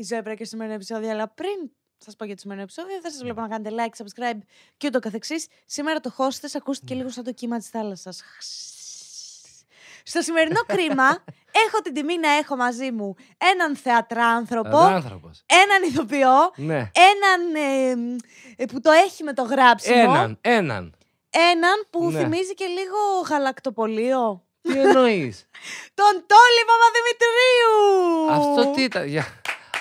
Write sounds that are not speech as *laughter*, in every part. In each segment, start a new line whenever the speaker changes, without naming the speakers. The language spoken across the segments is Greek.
η Ζέμπρα και στο σημερινό επεισόδιο, αλλά πριν σας πω για το σημερινό επεισόδιο, δεν σας ναι. βλέπω να κάνετε like, subscribe και ούτω καθεξής. Σήμερα το χώστε ακούστηκε ναι. λίγο σαν το κύμα της θάλασσας. Στο σημερινό κρίμα *laughs* έχω την τιμή να έχω μαζί μου έναν θεατρά άνθρωπο, έναν ηθοποιό, ναι. έναν ε, που το έχει με το γράψιμο, Έναν, έναν. έναν που θυμίζει και λίγο χαλακτοπολείο. Τι εννοείς. *laughs* τον Τόλι Παπαδημητρίου! Αυτό τι
ήταν.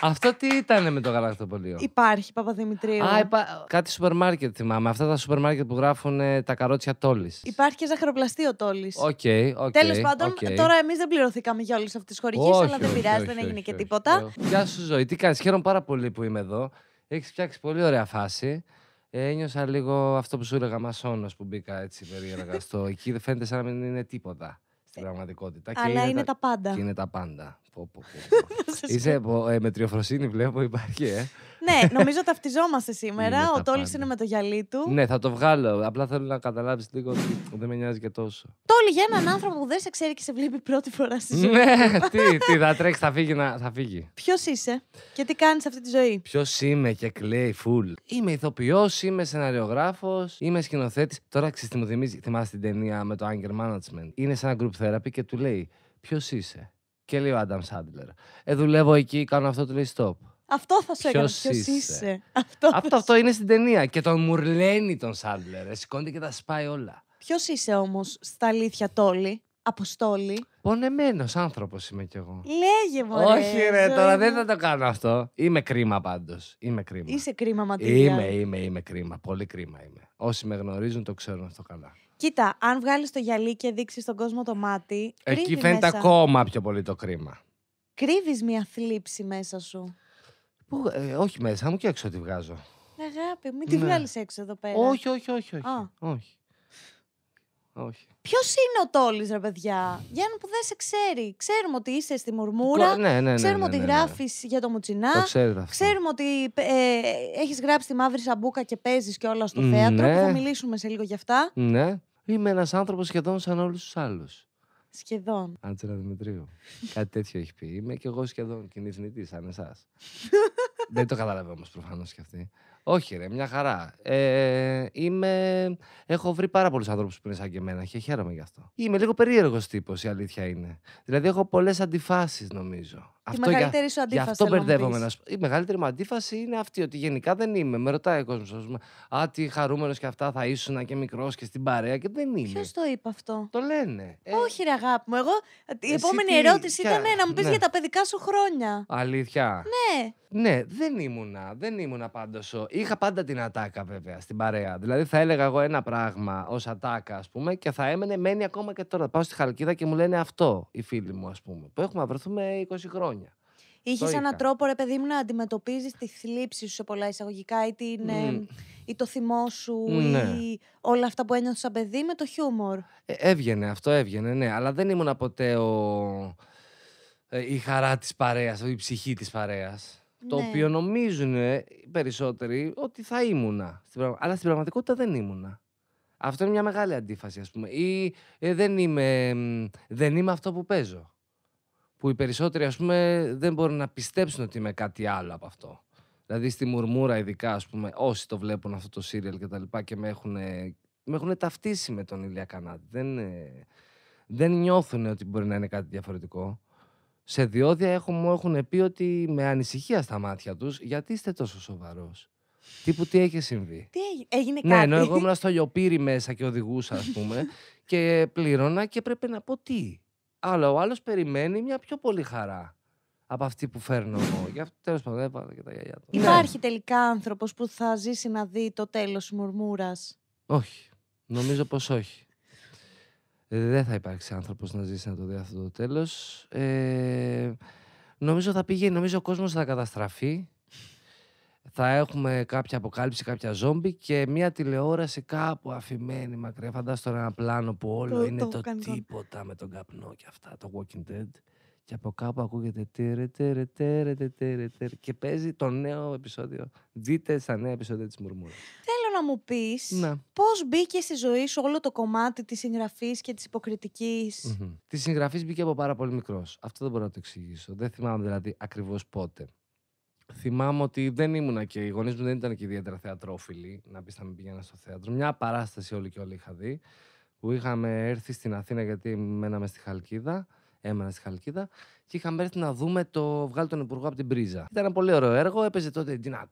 Αυτό τι ήταν με το γαλακτοπολείο.
Υπάρχει Παπαδημητρίου. Α, υπα...
Κάτι σούπερ μάρκετ θυμάμαι. Αυτά τα σούπερ μάρκετ που γράφουν ε, τα καρότσια τόλης.
Υπάρχει και ζαχαροπλαστείο τόλης. Οκ,
okay, okay, Τέλος πάντων, τώρα
εμείς δεν πληρωθήκαμε για όλες αυτές τις χορηγίες, αλλά δεν πειράζει, δεν έγινε και τίποτα. Ε, γεια σου,
ζωή. Τι κάνεις, χαίρομαι πάρα πολύ που είμαι εδώ. Έχεις φτιάξει πολύ ωραία φάση. Ε, ένιωσα λίγο αυτό που σου έλεγα μασόνο που μπήκα έτσι περίεργα στο εκεί. Δεν φαίνεται σαν να μην είναι τίποτα. Στην πραγματικότητα. Αλλά και είναι, είναι τα... τα πάντα. Και είναι τα πάντα. Πω, πω, πω. *laughs* Είσαι ε, με τριοφροσύνη βλέπω υπάρχει, ε
ναι, νομίζω ταυτιζόμαστε σήμερα. Ο Τόλι είναι με το γυαλί του. Ναι,
θα το βγάλω. Απλά θέλω να καταλάβεις λίγο ότι δεν με νοιάζει και τόσο.
Τόλι, για έναν άνθρωπο που δεν σε ξέρει και σε βλέπει πρώτη φορά στη ζωή. Ναι,
τι, θα τρέξει, θα φύγει. φύγει.
Ποιος είσαι και τι κάνεις αυτή τη ζωή.
Ποιος είμαι και κλαίει φουλ. Είμαι ηθοποιός, είμαι σεναριογράφος, είμαι σκηνοθέτης. Τώρα ξέρεις τι μου Θυμάσαι την ταινία με το anger management. Είναι σε ένα group therapy και του λέει Ποιος είσαι. Και λέει ο Άνταμ Σάντλερ. Ε, δουλεύω εκεί, κάνω αυτό, του λέει stop.
Αυτό θα σου έκανε. Ποιο είσαι.
Αυτό, αυτό, αυτό, είναι στην ταινία. Και τον μουρλένει τον Σάντλερ. Ε, σηκώνεται και τα σπάει όλα.
Ποιος είσαι όμως στα αλήθεια Τόλι. Αποστόλη.
Πονεμένος άνθρωπος είμαι κι εγώ. Λέγε μου. Όχι, ρε, τώρα δεν θα το κάνω αυτό. Είμαι κρίμα πάντως. Είμαι κρίμα. Είσαι
κρίμα, Ματία. Είμαι, είμαι,
είμαι κρίμα. Πολύ κρίμα είμαι. Όσοι με γνωρίζουν το ξέρουν αυτό καλά.
Κοίτα, αν βγάλεις το γυαλί και δείξεις στον κόσμο το μάτι. Εκεί φαίνεται μέσα.
ακόμα πιο πολύ το κρίμα.
Κρύβεις μια θλίψη μέσα σου.
Που, ε, όχι μέσα μου και έξω τη βγάζω.
Αγάπη, μην τη ναι. βγάλεις έξω εδώ πέρα. Όχι, όχι, όχι. όχι,
όχι. όχι.
Ποιος είναι ο Τόλης, ρε παιδιά. Γιάννη, που δεν σε ξέρει. Ξέρουμε ότι είσαι στη Μουρμούρα. Ναι, ναι, ναι, ξέρουμε ναι, ότι ναι, γράφεις για το Μουτσινά. Το αυτό. Ξέρουμε ότι ε, έχεις γράψει τη μαύρη σαμπούκα και παίζεις και όλα στο θέατρο. Που θα μιλήσουμε σε λίγο γι' αυτά.
Ναι. Είμαι ένας άνθρωπος σχεδόν σαν όλους τους άλλους.
Σχεδόν.
Άντζελα Δημητρίου. *laughs* Κάτι τέτοιο έχει πει. Είμαι και εγώ σχεδόν κοινή σαν εσάς. *laughs* Δεν το καταλαβαίνω όμως προφανώς κι αυτή. Όχι, ρε, μια χαρά. Ε, είμαι... Έχω βρει πάρα πολλούς ανθρώπους που είναι σαν και εμένα και χαίρομαι γι' αυτό. Είμαι λίγο περίεργος τύπος, η αλήθεια είναι. Δηλαδή, έχω πολλές αντιφάσεις, νομίζω αυτό, τη μεγαλύτερη για, σου αντίφαση. αυτό μπερδεύομαι. Η μεγαλύτερη μου αντίφαση είναι αυτή, ότι γενικά δεν είμαι. Με ρωτάει ο κόσμος, Ας, τι χαρούμενος και αυτά θα ήσουν και μικρός και στην παρέα και δεν είμαι. Ποιος το είπε αυτό. Το λένε.
Ε, Όχι, ρε αγάπη μου. Εγώ, η επόμενη τι... ερώτηση ήταν να μου πεις ναι. για τα παιδικά σου χρόνια.
Αλήθεια. Ναι. Ναι, δεν ήμουνα. Δεν ήμουνα πάντως. Είχα πάντα την ατάκα βέβαια στην παρέα. Δηλαδή θα έλεγα εγώ ένα πράγμα ως ατάκα, ας πούμε, και θα έμενε, μένει ακόμα και τώρα. Πάω στη Χαλκίδα και μου λένε αυτό οι φίλοι μου, ας πούμε. Που έχουμε βρεθούμε 20 χρόνια. Είχες έναν
τρόπο, ρε παιδί μου, να αντιμετωπίζεις τη θλίψη σου σε πολλά εισαγωγικά ή, την, ή το θυμό σου ναι. ή όλα αυτά που ένιωθες σαν παιδί με το χιούμορ.
Ε, έβγαινε, αυτό έβγαινε, ναι. Αλλά δεν ήμουν ποτέ ε, η χαρά της παρέας, η ψυχή της παρέας. Το ναι. οποίο νομίζουν ε, περισσότεροι ότι θα ήμουνα. Αλλά στην πραγματικότητα δεν ήμουνα. Αυτό είναι μια μεγάλη αντίφαση, ας πούμε. Ή ε, δεν, δεν είμαι αυτό που παίζω που οι περισσότεροι ας πούμε δεν μπορούν να πιστέψουν ότι είμαι κάτι άλλο από αυτό. Δηλαδή στη Μουρμούρα ειδικά ας πούμε όσοι το βλέπουν αυτό το σύριαλ και τα λοιπά και με έχουν, με έχουν ταυτίσει με τον Ηλία Κανάτη. Δεν, ε, δεν νιώθουν ότι μπορεί να είναι κάτι διαφορετικό. Σε διόδια μου έχουν πει ότι με ανησυχία στα μάτια τους γιατί είστε τόσο σοβαρός. Τύπου τι έχει συμβεί. Τι
έγινε, έγινε ναι, κάτι. Ναι, ενώ εγώ
ήμουν στο λιοπύρι μέσα και οδηγούσα, ας πούμε, *laughs* και πλήρωνα και έπρεπε να πω τι. Αλλά ο άλλος περιμένει μια πιο πολύ χαρά από αυτή που φέρνω εγώ. Γι' αυτό τέλος πάντων και τα γυαλιά του. Υπάρχει
ναι. τελικά άνθρωπος που θα ζήσει να δει το τέλος της μουρμούρας.
Όχι. Νομίζω πως όχι. Δεν θα υπάρξει άνθρωπος να ζήσει να το δει αυτό το τέλος. Ε, νομίζω θα νομίζω ο κόσμος θα καταστραφεί θα έχουμε κάποια αποκάλυψη, κάποια ζόμπι και μια τηλεόραση κάπου αφημένη μακριά. Φαντάζομαι τώρα ένα πλάνο που όλο είναι το, το τίποτα με τον καπνό και αυτά, το Walking Dead. Και από κάπου ακούγεται τέρε, τέρε, τέρε, και παίζει το νέο επεισόδιο. Δείτε στα νέα επεισόδια της Μουρμούρας.
Θέλω να μου πεις πώ ναι. πώς μπήκε στη ζωή σου όλο το κομμάτι της συγγραφής και της υποκριτικης mm-hmm.
Της συγγραφής μπήκε από πάρα πολύ μικρός. Αυτό δεν μπορώ να το εξηγήσω. Δεν θυμάμαι δηλαδή ακριβώς πότε θυμάμαι ότι δεν ήμουνα και οι γονείς μου δεν ήταν και ιδιαίτερα θεατρόφιλοι, να πεις να μην πήγαινα στο θέατρο. Μια παράσταση όλη και όλη είχα δει, που είχαμε έρθει στην Αθήνα γιατί μέναμε στη Χαλκίδα. Έμενα στη Χαλκίδα και είχαμε έρθει να δούμε το Βγάλει τον Υπουργό από την Πρίζα. Ήταν ένα πολύ ωραίο έργο. Έπαιζε τότε η Ντίνα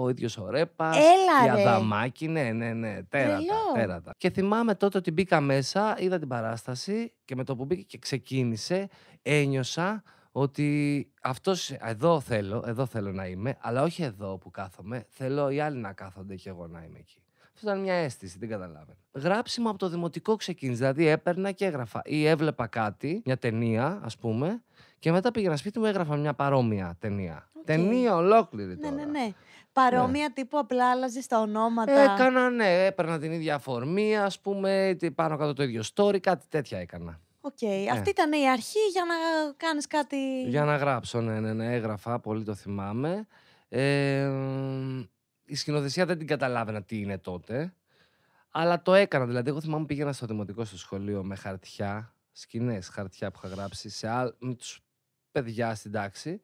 ο ίδιος ο Ρέπας. Έλα, η Αδαμάκη. Ναι, ναι, ναι. Τέρατα, τέρατα. Και θυμάμαι τότε ότι μπήκα μέσα, είδα την παράσταση και με το που μπήκε και ξεκίνησε, ένιωσα ότι αυτός εδώ θέλω, εδώ θέλω να είμαι, αλλά όχι εδώ που κάθομαι, θέλω οι άλλοι να κάθονται και εγώ να είμαι εκεί. Αυτό ήταν μια αίσθηση, δεν καταλάβαινε. Γράψιμο από το δημοτικό ξεκίνησε. Δηλαδή έπαιρνα και έγραφα. Ή έβλεπα κάτι, μια ταινία, ας πούμε, και μετά πήγαινα σπίτι μου, έγραφα μια παρόμοια ταινία. Okay. Ταινία ολόκληρη
ναι, ναι, τώρα. Ναι, ναι, ναι. Παρόμοια ναι. τύπου απλά άλλαζε τα ονόματα. Έκανα,
ναι. Έπαιρνα την ίδια αφορμή, ας πούμε, πάνω κάτω το ίδιο story, κάτι τέτοια έκανα.
Οκ. Okay. Ναι. Ε. Αυτή ήταν η αρχή για να κάνεις κάτι... Για να
γράψω, ναι, ναι, ναι. Έγραφα, πολύ το θυμάμαι. Ε, η σκηνοθεσία δεν την καταλάβαινα τι είναι τότε. Αλλά το έκανα. Δηλαδή, εγώ θυμάμαι πήγαινα στο δημοτικό στο σχολείο με χαρτιά, σκηνές χαρτιά που είχα γράψει σε με τους παιδιά στην τάξη.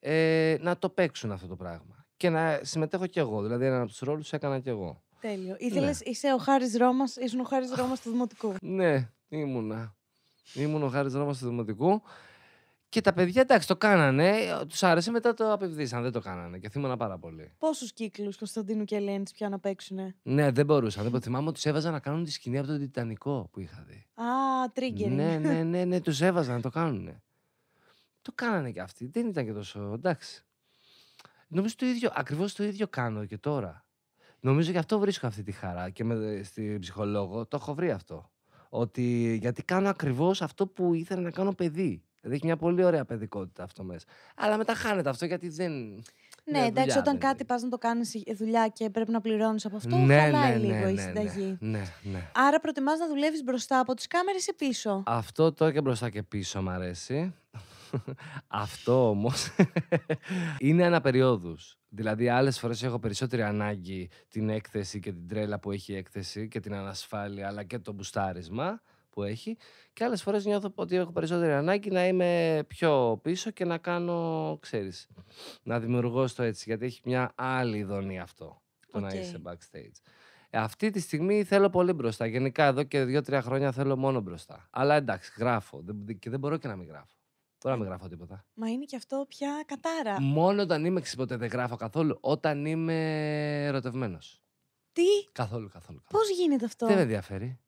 Ε, να το παίξουν αυτό το πράγμα. Και να συμμετέχω κι εγώ. Δηλαδή, έναν από τους ρόλους έκανα κι εγώ.
Τέλειο. Ήθελε, ναι. είσαι ο Χάρης Ρώμας, ήσουν ο Χάρης Ρώμας του δημοτικού.
Ναι, ήμουνα. Ήμουν ο Χάρης Ρόμα του Δημοτικού. Και τα παιδιά εντάξει το κάνανε, τους άρεσε, μετά το απευδίσαν, δεν το κάνανε και θύμωνα πάρα πολύ.
Πόσους κύκλους Κωνσταντίνου και Ελένης πια να παίξουνε.
Ναι, δεν μπορούσαν. Δεν θυμάμαι ότι τους έβαζαν να κάνουν τη σκηνή από τον Τιτανικό που είχα δει.
Α, τρίγκερ. Ναι ναι, *laughs* ναι, ναι,
ναι, ναι, του έβαζαν να το κάνουν. Το κάνανε και αυτοί. Δεν ήταν και τόσο. Εντάξει. Νομίζω το ίδιο, ακριβώς το ίδιο κάνω και τώρα. Νομίζω γι' αυτό βρίσκω αυτή τη χαρά και με, ε, στη ψυχολόγο το έχω βρει αυτό. Ότι γιατί κάνω ακριβώς αυτό που ήθελα να κάνω παιδί. Δηλαδή έχει μια πολύ ωραία παιδικότητα αυτό μέσα. Αλλά μετά χάνεται αυτό γιατί δεν.
Ναι, εντάξει, όταν κάτι πας να το κάνεις ε, δουλειά και πρέπει να πληρώνεις από αυτό, ναι, χαλάει ναι, ναι, λίγο ναι, η ναι. συνταγή. Ναι, ναι, Άρα προτιμάς να δουλεύεις μπροστά από τις κάμερες ή πίσω.
Αυτό το και μπροστά και πίσω μ' αρέσει. *laughs* αυτό όμως *laughs* είναι αναπεριόδους. Δηλαδή, άλλες φορές έχω περισσότερη ανάγκη την έκθεση και την τρέλα που έχει η έκθεση και την ανασφάλεια, αλλά και το μπουστάρισμα που έχει. Και άλλες φορές νιώθω ότι έχω περισσότερη ανάγκη να είμαι πιο πίσω και να κάνω, ξέρεις, να δημιουργώ στο έτσι. Γιατί έχει μια άλλη δονή αυτό το okay. να είσαι backstage. Ε, αυτή τη στιγμή θέλω πολύ μπροστά. Γενικά εδώ και δύο-τρία χρόνια θέλω μόνο μπροστά. Αλλά εντάξει, γράφω και δεν μπορώ και να μην γράφω. Τώρα μην γράφω τίποτα.
Μα είναι και αυτό πια κατάρα.
Μόνο όταν είμαι ξυπότε δεν γράφω καθόλου. Όταν είμαι ερωτευμένος. Τι? Καθόλου, καθόλου.
καθόλου. Πώς γίνεται αυτό. Δεν με
ενδιαφέρει.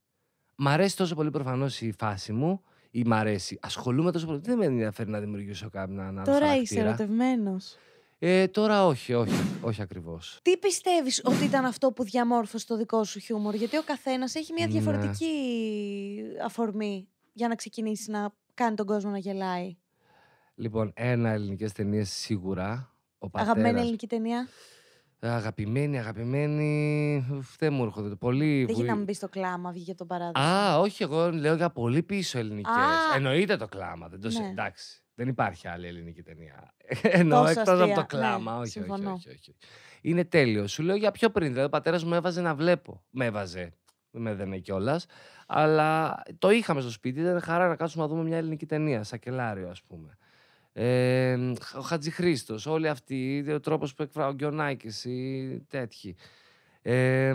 Μ' αρέσει τόσο πολύ προφανώς η φάση μου ή μ' αρέσει. Ασχολούμαι τόσο πολύ. Δεν με ενδιαφέρει να δημιουργήσω κάποιον άλλο. Τώρα χαρακτήρα. είσαι
ερωτευμένος.
Ε, τώρα όχι, όχι, όχι ακριβώς.
Τι πιστεύεις ότι ήταν αυτό που διαμόρφωσε το δικό σου χιούμορ, Γιατί ο καθένας έχει μια ναι. διαφορετική ναι. αφορμή για να ξεκινήσεις να κάνει τον κόσμο να γελάει.
Λοιπόν, ένα ελληνικές ταινίες σίγουρα. Ο πατέρας... Αγαπημένη ελληνική ταινία. Αγαπημένη, αγαπημένη. Δεν μου έρχονται. Πολύ. Δεν γίνεται να
μπεις στο κλάμα, βγήκε το παράδειγμα.
Α, όχι, εγώ λέω για πολύ πίσω ελληνικές. Εννοείται το κλάμα. Δεν το ναι. Εντάξει. Δεν υπάρχει άλλη ελληνική ταινία. *laughs* Εννοώ εκτός από το ναι, κλάμα. όχι, όχι, όχι, όχι. Είναι τέλειο. Σου λέω για πιο πριν. Δηλαδή ο πατέρας μου έβαζε να βλέπω. Με έβαζε. Με είναι κιόλας. Αλλά το είχαμε στο σπίτι, ήταν χαρά να κάτσουμε να δούμε μια ελληνική ταινία, σακελάριο ας πούμε. Ε, ο Χατζηχρήστος, όλοι αυτοί, ο τρόπος που εκφράζει, ο Γκιονάκης ή τέτοιοι. Ε,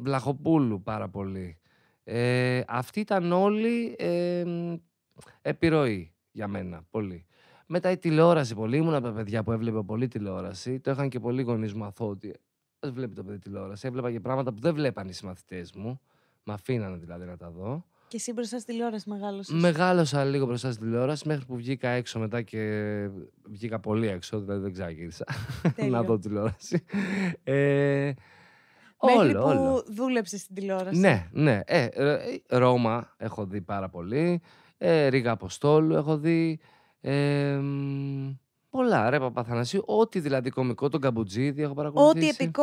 Βλαχοπούλου πάρα πολύ. Ε, αυτοί ήταν όλοι ε, επιρροή για μένα, πολύ. Μετά η τηλεόραση ε αυτοι ηταν ολη ε Ήμουν από τα παιδιά που έβλεπε πολύ τηλεόραση. Το είχαν και πολλοί γονείς μου αθώτη. Ας βλέπει το παιδί τηλεόραση. Έβλεπα και πράγματα που δεν βλέπαν οι συμμαθητές μου. Με αφήνανε δηλαδή να τα δω.
Και εσύ μπροστά στη τηλεόραση μεγάλωσες. Μεγάλωσα
λίγο μπροστά στη τηλεόραση μέχρι που βγήκα έξω μετά και βγήκα πολύ έξω, δηλαδή δεν ξάγυρισα *laughs* να δω τηλεόραση. Ε, Μέχρι που όλο.
δούλεψες στην τηλεόραση. Ναι,
ναι. Ε, ε, Ρώμα έχω δει πάρα πολύ. Ε, Ρίγα Αποστόλου έχω δει. Ε, Πολλά, ρε Παπαθανασίου. Ό,τι δηλαδή κωμικό, τον Καμπουτζίδη έχω παρακολουθήσει. Ό,τι επικό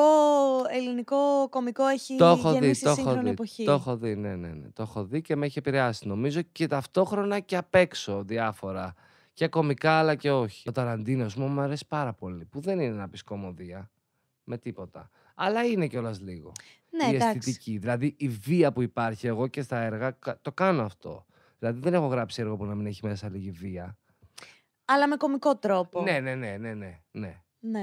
ελληνικό κωμικό έχει το έχω γεννήσει δει, σύγχρονη εποχή. Το έχω
δει, ναι, ναι, ναι. Το έχω δει και με έχει επηρεάσει νομίζω και ταυτόχρονα και απ' έξω διάφορα. Και κωμικά αλλά και όχι. Το Ταραντίνο μου μου αρέσει πάρα πολύ. Που δεν είναι να πεις κομμωδία με τίποτα. Αλλά είναι κιόλας λίγο. Ναι, η αισθητική. Δηλαδή η βία που υπάρχει εγώ και στα έργα το κάνω αυτό. Δηλαδή δεν έχω γράψει έργο που να μην έχει μέσα λίγη βία.
Αλλά με κωμικό τρόπο.
Ναι, ναι, ναι, ναι, ναι. ναι.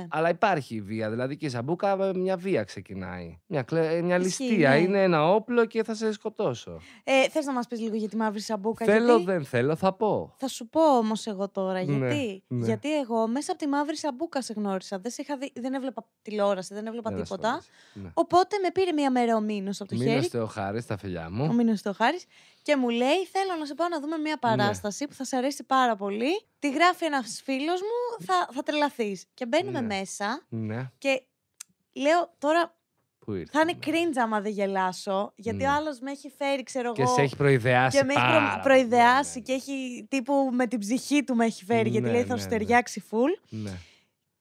Αλλά υπάρχει η βία. Δηλαδή και η σαμπούκα μια βία ξεκινάει. Μια, μια ληστεία. Ναι. Είναι ένα όπλο και θα σε σκοτώσω.
Ε, Θες να μας πεις λίγο για τη μαύρη σαμπούκα. Θέλω,
δεν θέλω, θα πω.
Θα σου πω όμως εγώ τώρα. Γιατί, γιατί εγώ μέσα από τη μαύρη σαμπούκα σε γνώρισα. Δεν, σε δεν έβλεπα τηλεόραση, δεν έβλεπα τίποτα. Οπότε με πήρε μια μέρα ο Μήνος από το Μήνος χέρι. Μήνο
Θεοχάρης, τα φιλιά μου. Ο Μήνος
Θεοχάρης και μου λέει: Θέλω να σε πάω να δούμε μια ναι. παράσταση που θα σε αρέσει πάρα πολύ. Τη γράφει ένας φίλος μου, θα, θα τρελαθείς. Και μπαίνουμε ναι. μέσα ναι. και λέω τώρα θα είναι cringe άμα δεν γελάσω, γιατί ο άλλος με έχει φέρει, ξέρω και εγώ. Και σε έχει προειδεάσει. Και με έχει προειδεάσει και έχει τύπου με την ψυχή του με έχει φέρει, γιατί λέει θα σου ταιριάξει full.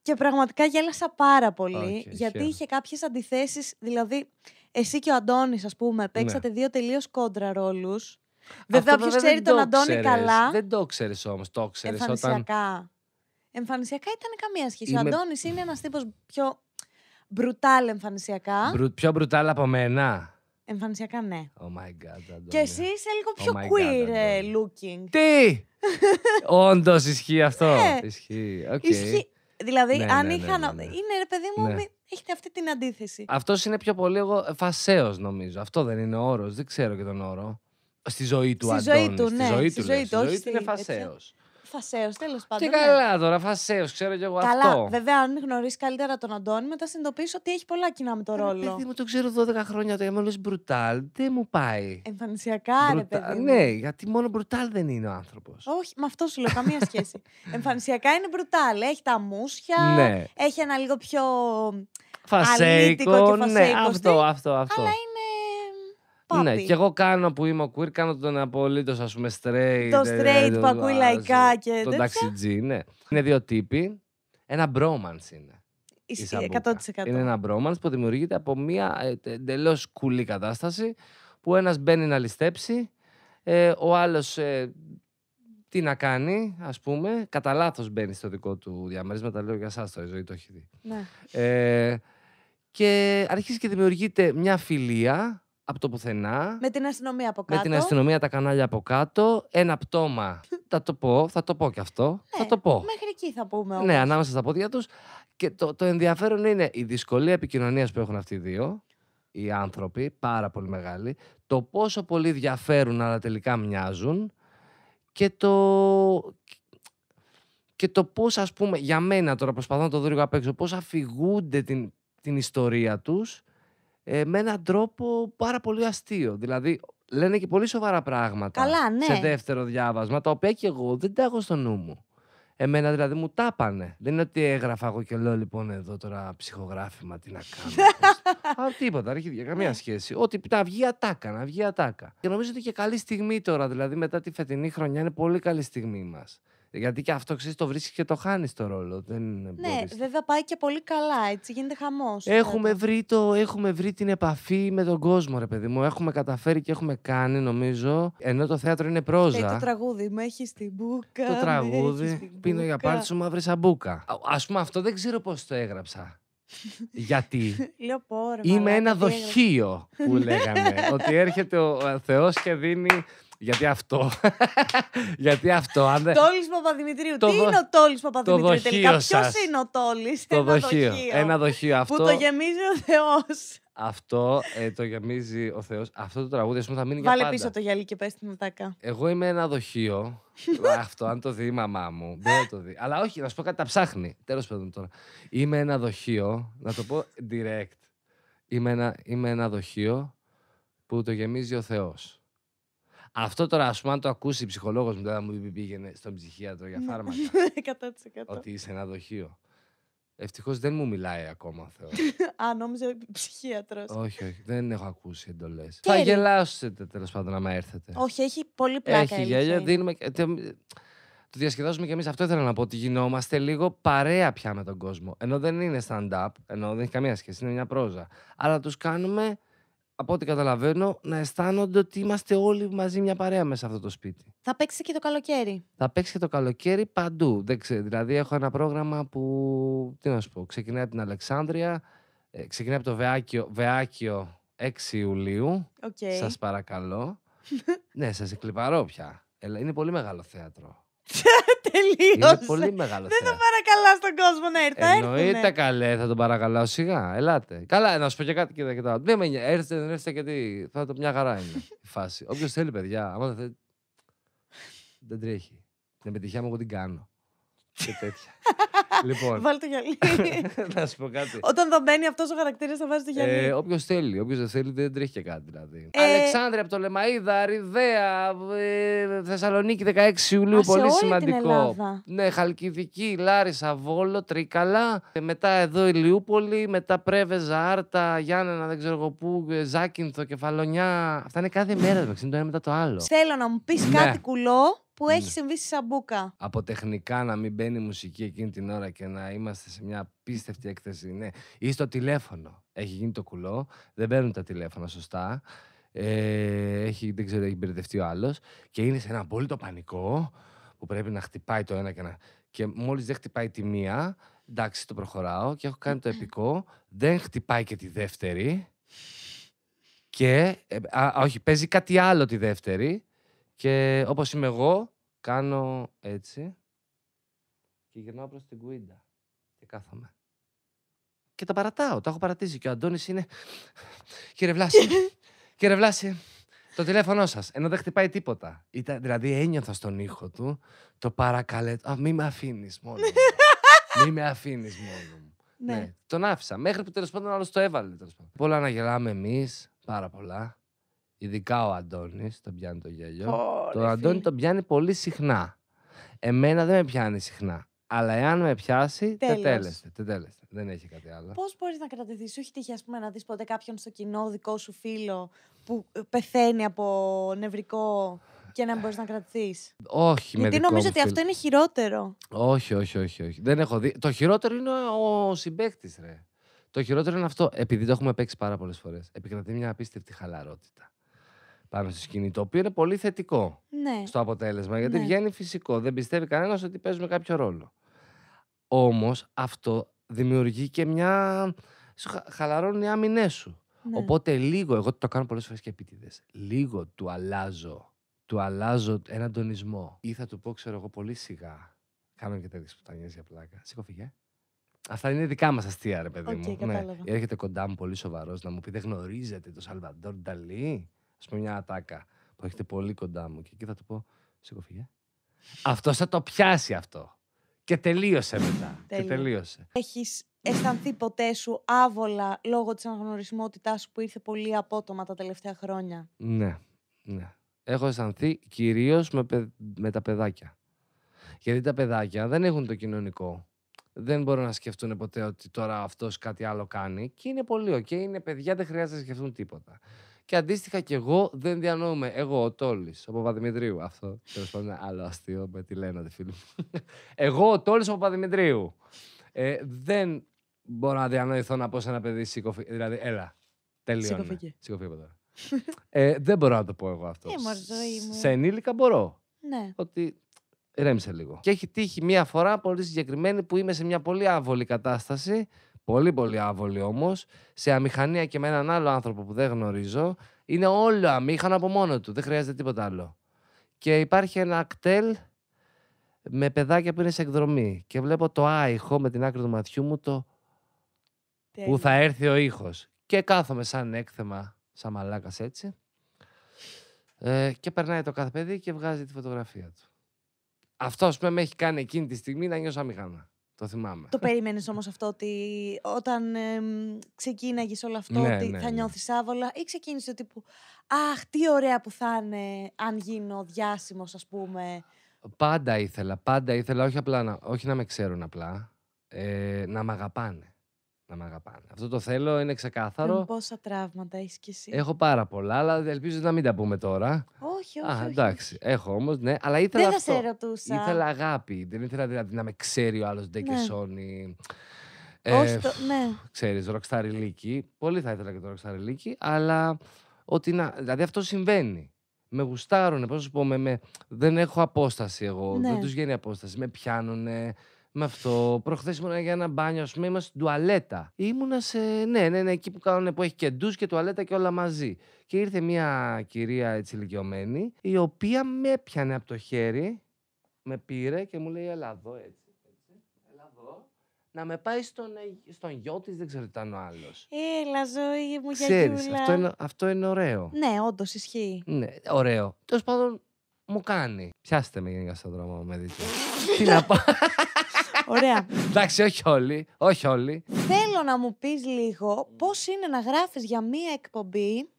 Και πραγματικά γέλασα πάρα πολύ, γιατί είχε κάποιες αντιθέσεις. Δηλαδή, εσύ και ο Αντώνης, ας πούμε, ναι. παίξατε δύο τελείως κόντρα ρόλους. Βέβαια, όποιος ξέρει τον Αντώνη καλά.
Δεν το ξέρεις όμως, το ξέρεις. Εμφανισιακά.
Όταν... Εμφανισιακά ήταν καμία σχέση. Ο Αντώνης είναι ένας τύπος πιο μπρουτάλ εμφανισιακά.
Πιο μπρουτάλ από μένα.
Εμφανισιακά, ναι. Oh my god, Αντώνη. Και εσύ είσαι λίγο oh πιο queer god, ε, looking.
Τι! *laughs* Όντως ισχύει αυτό. Ναι. Ισχύει. Okay. Ισχύει.
Δηλαδή, ναι, αν ναι, είχαν... Ναι, είναι, ρε παιδί μου, έχετε αυτή την αντίθεση.
Αυτός είναι πιο πολύ εγώ φασαίο, νομίζω. Αυτό δεν είναι ο όρος. Δεν ξέρω και τον όρο. Στη ζωή του, Στη Στη ζωή του, ζωή Είναι φασαίο.
Φασαίο, τέλο πάντων. Και καλά
τώρα, φασαίο, ξέρω κι εγώ καλά. αυτό. Καλά, βέβαια,
αν γνωρίζεις καλύτερα τον Αντώνη, μετά συνειδητοποιείς ότι έχει πολλά κοινά με το ρόλο. Παιδί μου,
το ξέρω 12 χρόνια το έμολο μπρουτάλ. Δεν μου πάει.
Εμφανισιακά, ρε παιδί. Μου. Ναι,
γιατί μόνο μπρουτάλ δεν είναι ο άνθρωπος.
Όχι, με αυτό σου λέω καμία σχέση. *laughs* Εμφανισιακά είναι μπρουτάλ. Έχει τα μουσια, ναι. έχει ένα λίγο πιο. Φασέικο, και ναι, φασέικο ναι, αυτό,
αυτό, αυτό. Αλλά είναι ναι, και εγώ κάνω που είμαι queer, κάνω τον απολύτως ας πούμε straight. Το ε, straight που ακούει λαϊκά
και. Το ταξιτζί,
ναι. Είναι δύο τύποι. Ένα bromance είναι. 100%. Είναι ένα bromance που δημιουργείται από μια ε, εντελώς κουλή κατάσταση που ένας μπαίνει να ληστέψει, ε, ο άλλος ε, τι να κάνει, ας πούμε. Κατά λάθος μπαίνει στο δικό του διαμέρισμα. Τα λέω για εσάς τώρα, η ζωή το έχει δει. Ναι. Ε, και αρχίζει και δημιουργείται μια φιλία από το πουθενά.
Με την αστυνομία από κάτω. Με την αστυνομία
τα κανάλια από κάτω. Ένα πτώμα. θα το πω, θα το πω κι αυτό. θα
ναι, το πω. Μέχρι εκεί θα πούμε. Ναι, όμως. Ναι, ανάμεσα
στα πόδια τους. Και το, το ενδιαφέρον είναι η δυσκολία επικοινωνίας που έχουν αυτοί οι δύο. Οι άνθρωποι, πάρα πολύ μεγάλοι. Το πόσο πολύ διαφέρουν, αλλά τελικά μοιάζουν. Και το, και το πώς ας πούμε για μένα τώρα προσπαθώ να το δω λίγο απ' έξω πώς αφηγούνται την, ιστορία τους. Ε, με έναν τρόπο πάρα πολύ αστείο. Δηλαδή, λένε και πολύ σοβαρά πράγματα Καλά, ναι. σε δεύτερο διάβασμα, τα οποία και εγώ δεν τα έχω στο νου μου. Εμένα δηλαδή μου τα πάνε. Δεν είναι ότι έγραφα εγώ και λέω λοιπόν εδώ τώρα ψυχογράφημα τι να κάνω. *laughs* Α, τίποτα, δεν έχει καμία ναι. σχέση. Ότι να βγει ατάκα, να βγει ατάκα. Και νομίζω ότι και καλή στιγμή τώρα, δηλαδή μετά τη φετινή χρονιά είναι πολύ καλή στιγμή μας. Γιατί και αυτό ξέρεις, το βρίσκεις και το χάνεις το ρόλο. Δεν ναι,
βέβαια πάει και πολύ καλά, έτσι γίνεται χαμός. Έχουμε, βρει
το, έχουμε βρει την επαφή με τον κόσμο, ρε παιδί μου. Έχουμε καταφέρει και έχουμε κάνει, νομίζω. Ενώ το θέατρο είναι πρόζα. Και το
τραγούδι, με έχεις την μπουκα. Το τραγούδι, πίνω για πάρτι σου
μαύρη σαμπούκα. Α πούμε, αυτό δεν ξέρω πώς το έγραψα. *laughs* Γιατί
είμαι ένα δοχείο
που λέγαμε. *laughs* ότι έρχεται ο Θεός και δίνει γιατί αυτό. *laughs* γιατί αυτό. Τόλη
Παπαδημητρίου. Τι είναι ο Τόλη Παπαδημητρίου το τελικά. Ποιο είναι ο Τόλη. Το ένα δοχείο. δοχείο. Ένα
δοχείο αυτό. Που το
γεμίζει ο Θεός.
Αυτό ε, το γεμίζει ο Θεός. Αυτό το τραγούδι, ας πούμε, θα μείνει Βάλε για πάντα. Βάλε πίσω το
γυαλί και πες την ατάκα.
Εγώ είμαι ένα δοχείο. αυτό, αν το δει η μαμά μου. Δεν το δει. Αλλά όχι, να σου πω κάτι, τα ψάχνει. Τέλος πάντων τώρα. Είμαι ένα δοχείο. Να το πω direct. Είμαι ένα, είμαι ένα δοχείο που το γεμίζει ο Θεός. Αυτό τώρα, ας πούμε, αν το ακούσει η ψυχολόγος μου, θα μου πει πήγαινε στον ψυχίατρο για ναι, φάρμακα. 100%.
*laughs* Ναι, ότι
είσαι ένα δοχείο. Ευτυχώς δεν μου μιλάει ακόμα Θεός.
*laughs* Α, νόμιζα ψυχίατρος. Όχι,
όχι, δεν έχω ακούσει εντολές. Θα γελάσετε τέλος πάντων άμα έρθετε.
Όχι, έχει πολύ πλάκα. Έχει γέλια,
Το διασκεδάζουμε κι εμείς. Αυτό ήθελα να πω. Ότι γινόμαστε λίγο παρέα πια με τον κόσμο. Ενώ δεν είναι stand-up, ενώ δεν έχει καμία σχέση, είναι μια πρόζα. Αλλά τους κάνουμε από ό,τι καταλαβαίνω, να αισθάνονται ότι είμαστε όλοι μαζί μια παρέα μέσα σε αυτό το σπίτι.
Θα παίξει και το καλοκαίρι.
Θα παίξει και το καλοκαίρι παντού. Δεν ξέρω. Δηλαδή, έχω ένα πρόγραμμα που. Τι να σου πω. Ξεκινάει από την Αλεξάνδρεια, ε, ξεκινάει από το Βεάκιο, Βεάκιο 6 Ιουλίου. Okay. Σας παρακαλώ. *laughs* ναι, σας κλειπαρώ πια. Είναι πολύ μεγάλο θέατρο. Τελείωσε. Είναι πολύ μεγάλο Δεν
τον παρακαλά στον κόσμο να έρθει. Εννοείται
καλέ, θα τον παρακαλάω σιγά. Ελάτε. Καλά, να σου πω και κάτι και τα Δεν με Έρθετε, δεν έρθετε γιατί θα το μια χαρά είναι η φάση. Όποιος θέλει, παιδιά. Άμα δεν θέλει. Δεν τρέχει. Την επιτυχία μου εγώ την κάνω. Και τέτοια. *laughs*
λοιπόν. *laughs* Βάλτε γυαλί. *laughs* να σου πω κάτι. Όταν θα μπαίνει αυτός ο χαρακτήρας, θα βάζει το γυαλί. Ε,
Όποιος θέλει. Όποιος δεν θέλει, δεν τρέχει και κάτι δηλαδή. Ε... Αλεξάνδρεια από το Λεμαίδα, Ριδαία, ε, Θεσσαλονίκη 16 Ιουλίου. πολύ όλη σημαντικό. Την ναι, Χαλκιδική, Λάρισα, Βόλο, Τρίκαλα. Ε, μετά εδώ Ηλιούπολη, μετά Πρέβεζα, Άρτα, Γιάννενα, δεν ξέρω εγώ πού, Ζάκυνθο, Κεφαλονιά. Αυτά είναι κάθε μέρα, το ένα μετά το άλλο. Θέλω
να μου πεις ναι. κάτι κουλό που ναι. έχει συμβεί στη Σαμπούκα.
Από τεχνικά να μην μπαίνει η μουσική εκείνη την ώρα και να είμαστε σε μια απίστευτη έκθεση. Ναι. Ή στο τηλέφωνο. Έχει γίνει το κουλό. Δεν παίρνουν τα τηλέφωνα σωστά. Ε, έχει, δεν ξέρω, έχει μπερδευτεί ο άλλος. Και είναι σε ένα απόλυτο πανικό που πρέπει να χτυπάει το ένα και να. Και μόλις δεν χτυπάει τη μία, εντάξει, το προχωράω και έχω κάνει το επικό. Δεν χτυπάει και τη δεύτερη. Και. Ε, α, όχι, παίζει κάτι άλλο τη δεύτερη. Και όπως είμαι εγώ, κάνω έτσι και γυρνάω προς την κουίντα και κάθομαι. Και τα παρατάω, το έχω παρατήσει και ο Αντώνης είναι *laughs* «Κύριε Βλάση, *laughs* κύριε Βλάση, το τηλέφωνό σας. Ενώ δεν χτυπάει τίποτα. Ήταν, δηλαδή ένιωθα στον ήχο του το παρακαλέτω. Α, μη με αφήνεις μόνο. μη με αφήνεις μόνο. *laughs* Ναι. ναι. Τον άφησα. Μέχρι που τέλος πάντων άλλος το έβαλε. Τέλος πάντων. Πολλά να γελάμε εμείς. Πάρα πολλά. Ειδικά ο Αντώνης τον πιάνει το γέλιο. Το τον Αντώνη τον πιάνει πολύ συχνά. Εμένα δεν με πιάνει συχνά. Αλλά εάν με πιάσει, τετέλεστε, τετέλεστε. Δεν έχει κάτι άλλο. Πώς
μπορείς να κρατηθείς, σου έχει τύχει ας πούμε, να δεις ποτέ κάποιον στο κοινό δικό σου φίλο που ε, πεθαίνει από νευρικό και να μπορείς να κρατηθείς.
Όχι, με Γιατί νομίζω ότι αυτό
είναι χειρότερο.
Όχι, όχι, όχι, όχι. Δεν έχω δει. Το χειρότερο είναι ο συμπέκτη, ρε. Το χειρότερο είναι αυτό, επειδή το έχουμε παίξει πάρα πολλές φορές. Επικρατεί μια απίστευτη χαλαρότητα. Πάνω στη σκηνή. Το οποίο είναι πολύ θετικό ναι. στο αποτέλεσμα, γιατί ναι. βγαίνει φυσικό. Δεν πιστεύει κανένας ότι παίζουμε κάποιο ρόλο. Όμως αυτό δημιουργεί και μια. χαλαρώνει χαλαρώνουν οι άμυνές σου. Ναι. Οπότε λίγο, εγώ το κάνω πολλές φορές και επίτηδες. Λίγο του αλλάζω. Του αλλάζω έναν τονισμό. Ή θα του πω, ξέρω εγώ, πολύ σιγά. Κάνω και τέτοιες πουτανιέ για πλάκα. Σήκω φυγέ. Αυτά είναι δικά μας αστεία, ρε παιδί okay, μου. Ναι. Έρχεται κοντά μου πολύ σοβαρός να μου πει: Δεν γνωρίζετε το Σαλβαντόρ Νταλή ας πούμε μια ατάκα που έχετε πολύ κοντά μου και εκεί θα του πω Σήκω φύγε. Αυτό θα το πιάσει αυτό. Και τελείωσε μετά. και τελείωσε.
Έχεις αισθανθεί ποτέ σου άβολα λόγω της αναγνωρισμότητά σου που ήρθε πολύ απότομα τα τελευταία χρόνια.
Ναι, ναι. Έχω αισθανθεί κυρίως με, με τα παιδάκια. Γιατί τα παιδάκια δεν έχουν το κοινωνικό. Δεν μπορούν να σκεφτούν ποτέ ότι τώρα αυτός κάτι άλλο κάνει. Και είναι πολύ ok. Είναι παιδιά, δεν χρειάζεται να σκεφτούν τίποτα. Και αντίστοιχα και εγώ δεν διανοούμε. Εγώ, ο Τόλης, ο Παπαδημητρίου. Αυτό τέλος πάντων είναι άλλο αστείο με τη λένε, τη φίλοι μου. *laughs* Εγώ, ο Τόλης, ο Παπαδημητρίου. Ε, δεν μπορώ να διανοηθώ να πω σε ένα παιδί σηκωφή. Δηλαδή, έλα. Τελείω. Σηκωφή από τώρα. ε, δεν μπορώ να το πω εγώ αυτό. Ε, σε ενήλικα μπορώ. Ναι. Ότι ρέμισε λίγο. Και έχει τύχει μία φορά πολύ συγκεκριμένη που είμαι σε μια πολύ άβολη κατάσταση πολύ πολύ άβολη όμως, σε αμηχανία και με έναν άλλο άνθρωπο που δεν γνωρίζω, είναι όλο αμήχανο από μόνο του. Δεν χρειάζεται τίποτα άλλο. Και υπάρχει ένα κτέλ με παιδάκια που είναι σε εκδρομή. Και βλέπω το άϊχο με την άκρη του ματιού μου το. που θα έρθει ο ήχος. Και κάθομαι σαν έκθεμα, σαν μαλάκας έτσι. Ε, και περνάει το κάθε παιδί και βγάζει τη φωτογραφία του. Αυτό, ας πούμε, με έχει κάνει εκείνη τη στιγμή να νιώσω αμηχανά. Το θυμάμαι.
Το περίμενες όμως αυτό ότι όταν ε, ξεκίναγες όλο αυτό, ναι, ότι ναι, θα ναι. νιώθεις άβολα, ή ξεκίνησε τύπου Αχ, τι ωραία που θα είναι αν γίνω διάσημος, ας πούμε.
Πάντα ήθελα, πάντα ήθελα, όχι, απλά να, όχι να με ξέρουν απλά, ε, να με αγαπάνε να με αγαπάνε. Αυτό το θέλω, είναι ξεκάθαρο.
πόσα τραύματα έχεις και εσύ. Έχω
πάρα πολλά, αλλά ελπίζω να μην τα πούμε τώρα.
Όχι, όχι. Α, εντάξει.
Όχι. Έχω όμως, ναι. Αλλά ήθελα. Δεν θα σε ρωτούσα. Ήθελα αγάπη. Δεν ήθελα δηλαδή να με ξέρει ο άλλος Ντε ναι. Σόνι. Ε, το, ναι. Ξέρεις, ροξταριλίκι. Πολύ θα ήθελα και το ροξταριλίκι, αλλά ότι να. Δηλαδή αυτό συμβαίνει. Με γουστάρουνε, πώς σου πω, με, με, δεν έχω απόσταση εγώ. Ναι. Δεν τους βγαίνει απόσταση. Με πιάνουνε με αυτό. Προχθές ήμουνα για ένα μπάνιο, ας πούμε, είμαστε στην τουαλέτα. Ήμουνα σε. Ναι, ναι, ναι, εκεί που κάνουν που έχει και ντους και τουαλέτα και όλα μαζί. Και ήρθε μια κυρία έτσι ηλικιωμένη, η οποία με έπιανε από το χέρι, με πήρε και μου λέει: Ελά εδώ έτσι. έτσι. Ελά Να με πάει στον, στον γιο της, δεν ξέρω τι ήταν ο άλλος.
Έλα, ζωή μου, αυτό είναι,
αυτό είναι ωραίο.
Ναι, όντως ισχύει. Ναι, ωραίο. Τέλος πάντων,
μου κάνει. Πιάστε με γενικά στον δρόμο, με δείτε. τι να πω. Ωραία. Εντάξει, όχι όλοι. Όχι όλοι.
Θέλω να μου πεις λίγο πώς είναι να γράφεις για μία εκπομπή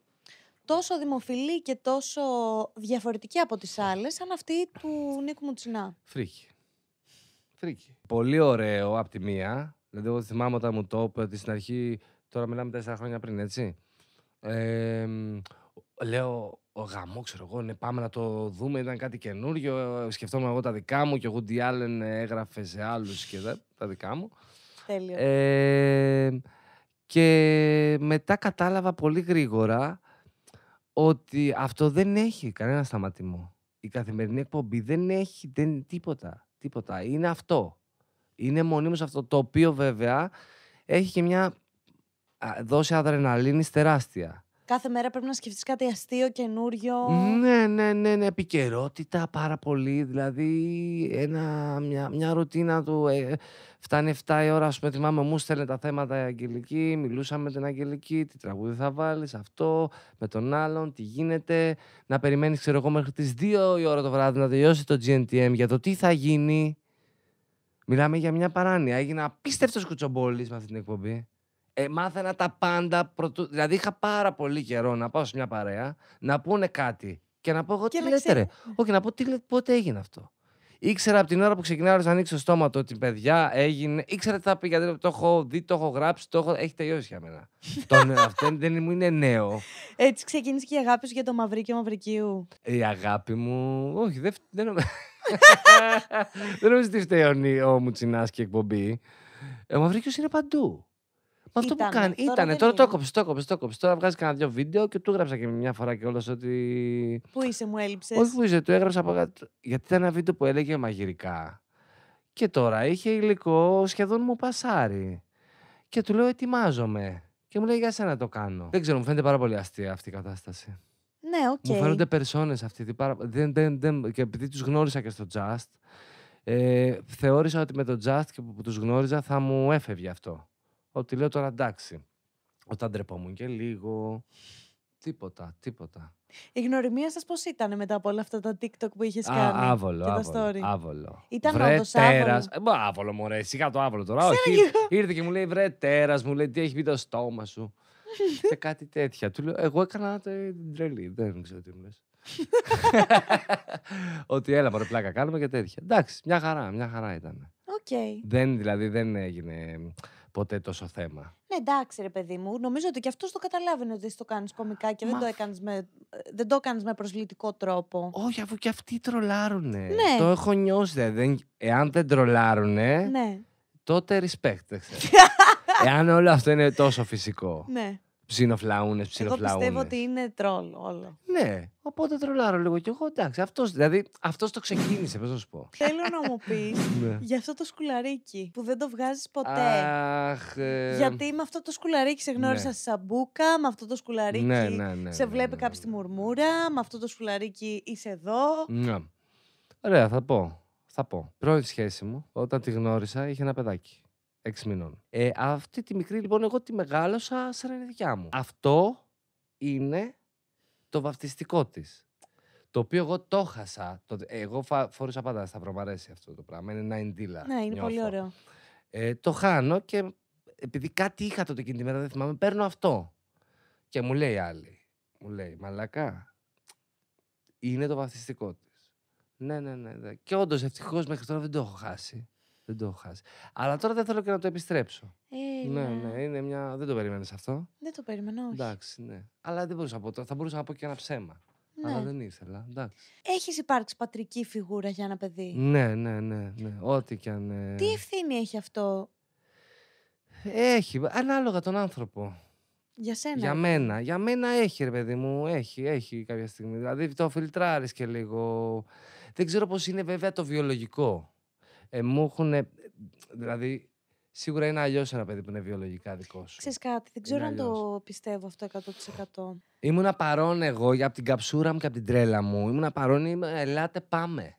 τόσο δημοφιλή και τόσο διαφορετική από τις άλλες, σαν αυτή του Νίκου Μουτσινά.
Φρίκι. Φρίκι. Πολύ ωραίο από τη μία. Δηλαδή, εγώ θυμάμαι όταν μου το είπε στην αρχή, τώρα μιλάμε τέσσερα χρόνια πριν, έτσι. Ε, λέω, ο γαμός, ξέρω εγώ, ναι, πάμε να το δούμε, ήταν κάτι καινούριο. Σκεφτόμουν εγώ τα δικά μου και ο Γκουντι Άλεν έγραφε σε άλλους και τα, τα δικά μου. Τέλειο. Ε, και μετά κατάλαβα πολύ γρήγορα ότι αυτό δεν έχει κανένα σταματημό. Η καθημερινή εκπομπή δεν έχει δεν, τίποτα, τίποτα. Είναι αυτό. Είναι μονίμως αυτό, το οποίο βέβαια έχει και μια δόση αδρεναλίνης τεράστια
κάθε μέρα πρέπει να σκεφτείς κάτι αστείο, καινούριο.
Ναι, ναι, ναι, ναι, επικαιρότητα πάρα πολύ. Δηλαδή, ένα, μια, μια ρουτίνα του. Ε, φτάνει 7 η ώρα, ας πούμε, θυμάμαι, μου στέλνε τα θέματα η Αγγελική. Μιλούσαμε με την Αγγελική, τι τραγούδι θα βάλεις, αυτό, με τον άλλον, τι γίνεται. Να περιμένεις, ξέρω εγώ, μέχρι τις 2 η ώρα το βράδυ να τελειώσει το GNTM για το τι θα γίνει. Μιλάμε για μια παράνοια. Έγινε απίστευτος κουτσομπόλης με αυτή την εκπομπή ε, τα πάντα. Δηλαδή είχα πάρα πολύ καιρό να πάω σε μια παρέα, να πούνε κάτι και να πω εγώ τι λέτε ρε. Όχι, να πω τι, πότε έγινε αυτό. Ήξερα από την ώρα που ξεκινάω να ανοίξω το στόμα του ότι παιδιά έγινε. ήξερα τι θα πει γιατί το έχω δει, το έχω γράψει, το έχω. Έχει τελειώσει για μένα. το, ε, αυτό δεν μου είναι νέο.
Έτσι ξεκίνησε και η αγάπη σου για το Μαυρίκιο Μαυρικίου.
Η αγάπη μου. Όχι, δεν. Δεν, *laughs* δεν νομίζω ότι φταίει ο Μουτσινάς και η εκπομπή. Ε, ο Μαυρίκιο είναι παντού αυτό που κάνει. Ήτανε. Τώρα, το έκοψε, το έκοψε, το έκοψε. Τώρα βγάζει κανένα δυο βίντεο και του έγραψα και μια φορά κιόλας ότι.
Πού είσαι, μου έλειψες. Όχι, πού είσαι, του έγραψα από
κάτω. Γιατί ήταν ένα βίντεο που έλεγε μαγειρικά. Και τώρα είχε υλικό σχεδόν μου πασάρι. Και του λέω ετοιμάζομαι. Και μου λέει για σένα το κάνω. Δεν ξέρω, μου φαίνεται πάρα πολύ αστεία αυτή η κατάσταση.
Ναι, οκ. Μου φαίνονται
περσόνες αυτή, Και επειδή τους γνώρισα και στο Just, ε, θεώρησα ότι με το Just που, που τους γνώριζα θα μου έφευγε αυτό ότι λέω τώρα εντάξει. Όταν ντρεπόμουν και λίγο. Τίποτα, τίποτα.
Η γνωριμία σας πώς ήταν μετά από όλα αυτά τα TikTok που είχες κάνει. Άβολο, και άβολο, τα story. άβολο. Ήταν βρε όντως τέρας.
άβολο. Ε, άβολο, μωρέ, σιγά το άβολο τώρα. Όχι, ήρθε και μου λέει βρε τέρας, μου λέει τι έχει πει το στόμα σου. και ε, κάτι τέτοια. Του λέω, εγώ έκανα την τρελή. Δεν ξέρω τι μου λες. *laughs* ότι έλα μωρέ πλάκα κάνουμε και τέτοια. Εντάξει, μια χαρά, μια χαρά ήταν. Okay. Δεν, δηλαδή δεν έγινε ποτέ τόσο θέμα.
Ναι, εντάξει, ρε παιδί μου. Νομίζω ότι και αυτός το καταλάβαινε ότι το κάνεις κομικά και δεν το έκανες με, ε, δεν το με προσβλητικό τρόπο. Όχι, αφού και αυτοί τρολάρουνε. Ναι. Το
έχω νιώσει. Δεν... Εάν δεν τρολάρουνε. Ναι. Τότε respect. *laughs* Εάν όλο αυτό είναι τόσο φυσικό. Ναι ψινοφλαούνες, ψινοφλαούνε. Εγώ πιστεύω ότι
είναι τρόλο όλο. Ναι, οπότε τρολάρω λίγο κι
εγώ. Εντάξει, αυτός δηλαδή, αυτός το ξεκίνησε, πώς να σου πω.
Θέλω να μου *laughs* πεις ναι. για αυτό το σκουλαρίκι που δεν το βγάζεις ποτέ.
Αχ, ε, Γιατί
με αυτό το σκουλαρίκι σε γνώρισα ναι. Σαμπούκα, με αυτό το σκουλαρίκι ναι, ναι, σε βλέπει κάποιο τη Μουρμούρα, με αυτό το σκουλαρίκι είσαι εδώ.
Ναι. Ωραία, θα πω. Θα πω. Πρώτη σχέση μου, όταν τη γνώρισα, είχε ένα παιδάκι. Έξι μηνών. Ε, αυτή τη μικρή λοιπόν εγώ τη μεγάλωσα σαν είναι μου. Αυτό είναι το βαφτιστικό της. Το οποίο εγώ το χάσα. εγώ φόρουσα πάντα στα προμαρέσει αυτό το πράγμα. Είναι ένα εντύλα. Ναι, είναι πολύ ωραίο. Ε, το χάνω και επειδή κάτι είχα τότε εκείνη τη μέρα, δεν θυμάμαι, παίρνω αυτό. Και μου λέει άλλη. Μου λέει, μαλακά, είναι το βαφτιστικό της. Ναι, ναι, ναι. ναι. Και όντως ευτυχώς μέχρι τώρα δεν το έχω χάσει. Δεν το χάσει. Αλλά τώρα δεν θέλω και να το επιστρέψω. Ε, ναι, ναι, είναι μια... δεν το περίμενε αυτό.
Δεν το περίμενα, όχι.
Εντάξει, ναι. Αλλά δεν μπορούσα να πω. Θα μπορούσα να πω και ένα ψέμα. Ναι. Αλλά δεν ήθελα.
Έχεις υπάρξει πατρική φιγούρα για ένα παιδί.
Ναι, ναι, ναι. ναι. Ό,τι και αν. Ε, Τι
ευθύνη έχει αυτό.
Έχει. Ανάλογα τον άνθρωπο.
Για σένα. Για μένα.
Για μένα έχει, ρε παιδί μου. Έχει, έχει κάποια στιγμή. Δηλαδή το φιλτράρεις και λίγο. Δεν ξέρω πώς είναι βέβαια το βιολογικό ε, μου έχουν. Δηλαδή, σίγουρα είναι αλλιώς ένα παιδί που είναι βιολογικά δικός σου.
Ξέρεις κάτι, δεν ξέρω αν το πιστεύω αυτό 100%.
Ήμουν παρόν εγώ από την καψούρα μου και από την τρέλα μου. Ήμουν παρόν, είμαι, ελάτε, πάμε.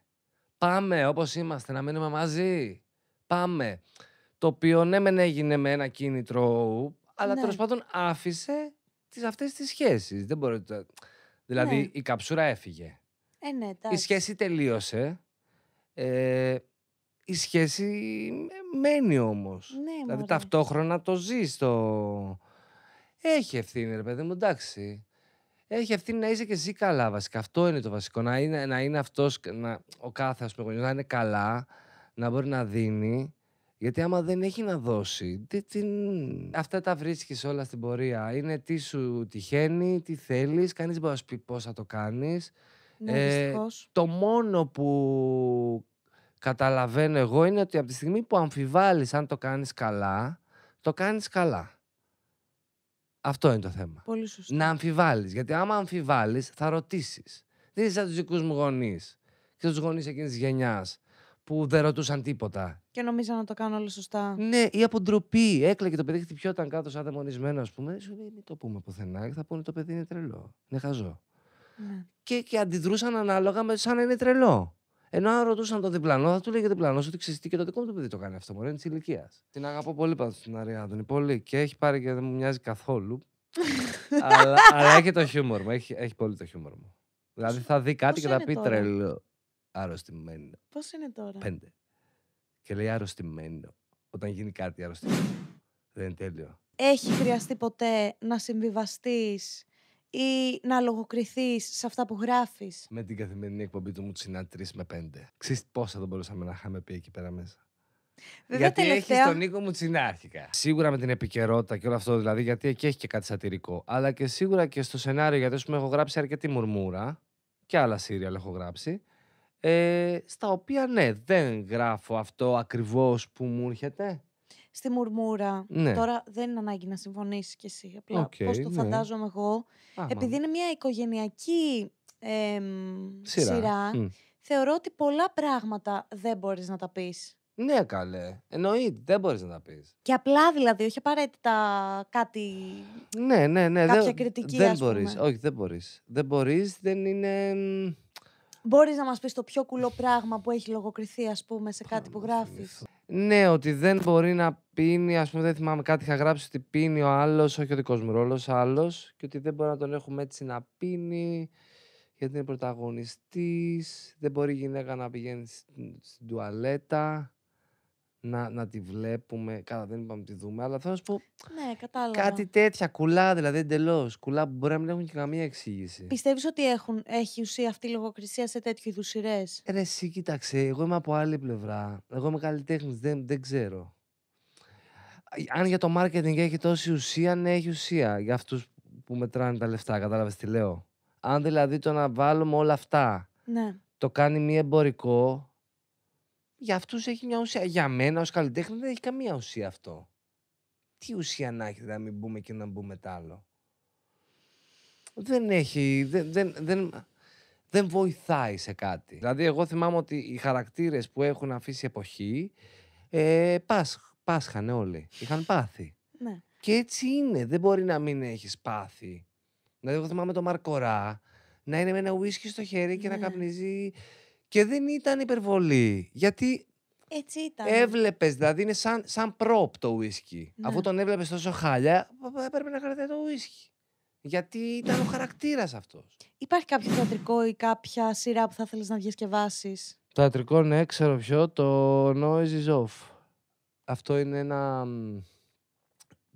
Πάμε όπως είμαστε, να μείνουμε μαζί. Πάμε. Το οποίο ναι, μεν έγινε με ένα κίνητρο, αλλά ναι. τέλος πάντων άφησε τις, αυτές τις σχέσεις. Δεν Δηλαδή ναι. η καψούρα έφυγε. Ε, ναι, η σχέση τελείωσε. Ε, η σχέση μένει όμως. Ναι, δηλαδή ταυτόχρονα το ζεις το... Έχει ευθύνη ρε παιδί μου, εντάξει. Έχει ευθύνη να είσαι και ζει καλά βασικά. Αυτό είναι το βασικό. Να είναι, να είναι αυτός, ο κάθε ας πούμε, να είναι καλά, να μπορεί να δίνει. Γιατί άμα δεν έχει να δώσει, τι, αυτά τα βρίσκεις όλα στην πορεία. Είναι τι σου τυχαίνει, τι θέλεις, κανείς μπορεί να σου πει πώς θα το κάνεις. Ναι, ε, το μόνο που καταλαβαίνω εγώ είναι ότι από τη στιγμή που αμφιβάλλεις αν το κάνεις καλά, το κάνεις καλά. Αυτό είναι το θέμα. Πολύ σωστό. Να αμφιβάλλεις, γιατί άμα αμφιβάλλεις θα ρωτήσεις. Δεν είσαι σαν τους δικούς μου γονείς και τους γονείς εκείνης γενιάς που δεν ρωτούσαν τίποτα.
Και νομίζαν να το κάνω όλα σωστά.
Ναι, ή από ντροπή. Έκλαιγε το παιδί, χτυπιόταν κάτω σαν δαιμονισμένος, ας πούμε. δεν το πούμε πουθενά, και θα πούνε το παιδί είναι τρελό. Είναι χαζό. Ναι. Και, και αντιδρούσαν ανάλογα με σαν να είναι τρελό. Ενώ αν ρωτούσαν τον διπλανό, θα του λέγε διπλανός ότι ξυστήκε και το δικό μου το παιδί το κάνει αυτό. Μωρέ, είναι της ηλικίας. Την αγαπώ πολύ πάντως την Αριάδωνη. Πολύ. Και έχει πάρει και δεν μου μοιάζει καθόλου. *laughs* αλλά, αλλά έχει το χιούμορ μου. Έχει, έχει πολύ το χιούμορ μου. Δηλαδή θα δει κάτι και θα πει τρελό. Αρρωστημένο.
Πώς είναι τώρα. Πέντε.
Και λέει αρρωστημένο. Όταν γίνει κάτι αρρωστημένο. δεν είναι τέλειο.
Έχει χρειαστεί ποτέ να συμβιβαστείς ή να λογοκριθείς σε αυτά που γράφεις.
Με την καθημερινή εκπομπή του μου με 5. Ξέρεις πόσα δεν μπορούσαμε να είχαμε πει εκεί πέρα μέσα. Βέβαια, γιατί τελευταία... έχει τον Νίκο Μουτσινά αρχικά. Σίγουρα με την επικαιρότητα και όλο αυτό, δηλαδή, γιατί εκεί έχει και κάτι σατυρικό. Αλλά και σίγουρα και στο σενάριο, γιατί σου έχω γράψει αρκετή μουρμούρα και άλλα σύριαλ έχω γράψει. Ε, στα οποία ναι, δεν γράφω αυτό ακριβώς που μου έρχεται
στη μουρμούρα. Ναι. Τώρα δεν είναι ανάγκη να συμφωνήσεις κι εσύ. Απλά okay, πώς το ναι. φαντάζομαι εγώ. Επειδή είναι μια οικογενειακή σειρά, θεωρώ ότι πολλά πράγματα δεν μπορείς να τα πεις. Ναι,
καλέ. Εννοείται, δεν μπορείς να τα πεις.
Και απλά δηλαδή, όχι απαραίτητα κάτι.
Ναι, ναι, ναι. Κάποια δεν, κριτική. Δεν μπορείς. Όχι, δεν μπορείς. Δεν μπορείς,
δεν είναι. Μπορείς να μας πεις το πιο κουλό πράγμα που έχει λογοκριθεί, ας πούμε, σε κάτι που γράφει.
Ναι, ότι δεν μπορεί να πίνει, ας πούμε, δεν θυμάμαι κάτι, είχα γράψει ότι πίνει ο άλλος, όχι ο δικός μου ρόλος, άλλος, και ότι δεν μπορεί να τον έχουμε έτσι να πίνει, γιατί είναι πρωταγωνιστής, δεν μπορεί η γυναίκα να πηγαίνει στην, στην τουαλέτα να, να τη βλέπουμε. Καλά, δεν είπαμε τη δούμε, αλλά θέλω να σου πω.
Ναι, κατάλαβα. Κάτι
τέτοια, κουλά δηλαδή εντελώς. Κουλά που μπορεί να μην έχουν και καμία εξήγηση.
Πιστεύεις ότι έχουν, έχει ουσία αυτή η λογοκρισία σε τέτοιου είδους σειρές.
Ε, εσύ κοίταξε, εγώ είμαι από άλλη πλευρά. Εγώ είμαι καλλιτέχνης, δεν, δεν ξέρω. Αν για το marketing έχει τόση ουσία, ναι, έχει ουσία για αυτούς που μετράνε τα λεφτά. Κατάλαβες τι λέω. Αν δηλαδή το να βάλουμε όλα αυτά ναι. το κάνει μη εμπορικό, για αυτούς έχει μια ουσία. Για μένα, ως καλλιτέχνη, δεν έχει καμία ουσία αυτό. Τι ουσία να έχει να μην μπούμε και να μπούμε τ' άλλο. Δεν έχει. Δεν, δεν, δεν, βοηθάει σε κάτι. Δηλαδή, εγώ θυμάμαι ότι οι χαρακτήρες που έχουν αφήσει εποχή ε, πάσχανε όλοι. Είχαν πάθει. Ναι. Και έτσι είναι. Δεν μπορεί να μην έχεις πάθει. Δηλαδή, εγώ θυμάμαι τον Μαρκορά να είναι με ένα ουίσκι στο χέρι και να ναι. καπνίζει και δεν ήταν υπερβολή. Γιατί
έτσι ήταν. Έβλεπες,
δηλαδή είναι σαν, σαν πρόπ το ουίσκι. Αφού ναι. τον έβλεπες τόσο χάλια,
έπρεπε να κρατάει το ουίσκι. Γιατί ήταν ο χαρακτήρας αυτός. Υπάρχει κάποιο θεατρικό ή κάποια σειρά που θα θέλεις να διασκευάσεις.
Το θεατρικό, ναι, ξέρω ποιο, το Noise is Off. Αυτό είναι ένα.